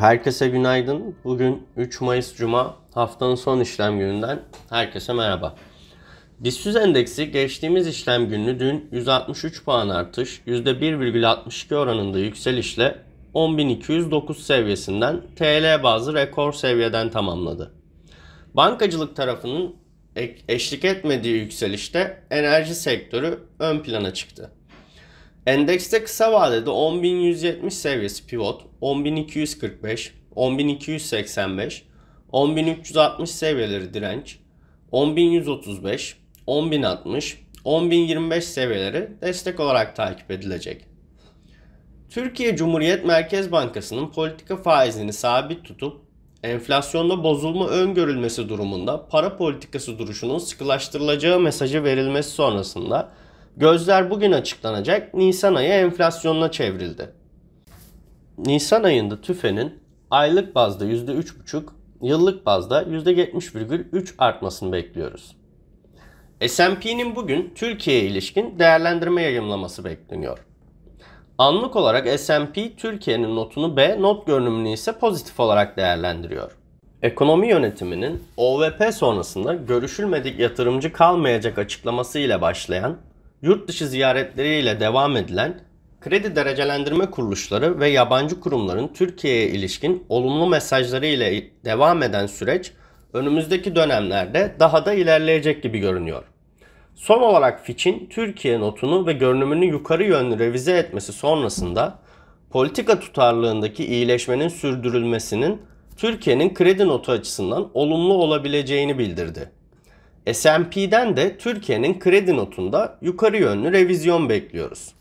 Herkese günaydın. Bugün 3 Mayıs Cuma haftanın son işlem gününden herkese merhaba. BIST endeksi geçtiğimiz işlem günü dün 163 puan artış %1,62 oranında yükselişle 10.209 seviyesinden TL bazı rekor seviyeden tamamladı. Bankacılık tarafının eşlik etmediği yükselişte enerji sektörü ön plana çıktı. Endekste kısa vadede 10.170 seviyesi pivot, 10.245, 10.285, 10.360 seviyeleri direnç, 10.135, 10.060, 10.025 seviyeleri destek olarak takip edilecek. Türkiye Cumhuriyet Merkez Bankası'nın politika faizini sabit tutup enflasyonda bozulma öngörülmesi durumunda para politikası duruşunun sıkılaştırılacağı mesajı verilmesi sonrasında Gözler bugün açıklanacak Nisan ayı enflasyonuna çevrildi. Nisan ayında TÜFE'nin aylık bazda %3,5, yıllık bazda %70,3 artmasını bekliyoruz. S&P'nin bugün Türkiye'ye ilişkin değerlendirme yayımlaması bekleniyor. Anlık olarak S&P Türkiye'nin notunu B, not görünümünü ise pozitif olarak değerlendiriyor. Ekonomi yönetiminin OVP sonrasında görüşülmedik yatırımcı kalmayacak açıklaması ile başlayan yurt dışı ziyaretleriyle devam edilen kredi derecelendirme kuruluşları ve yabancı kurumların Türkiye'ye ilişkin olumlu mesajları ile devam eden süreç önümüzdeki dönemlerde daha da ilerleyecek gibi görünüyor. Son olarak Fitch'in Türkiye notunu ve görünümünü yukarı yönlü revize etmesi sonrasında politika tutarlığındaki iyileşmenin sürdürülmesinin Türkiye'nin kredi notu açısından olumlu olabileceğini bildirdi. S&P'den de Türkiye'nin kredi notunda yukarı yönlü revizyon bekliyoruz.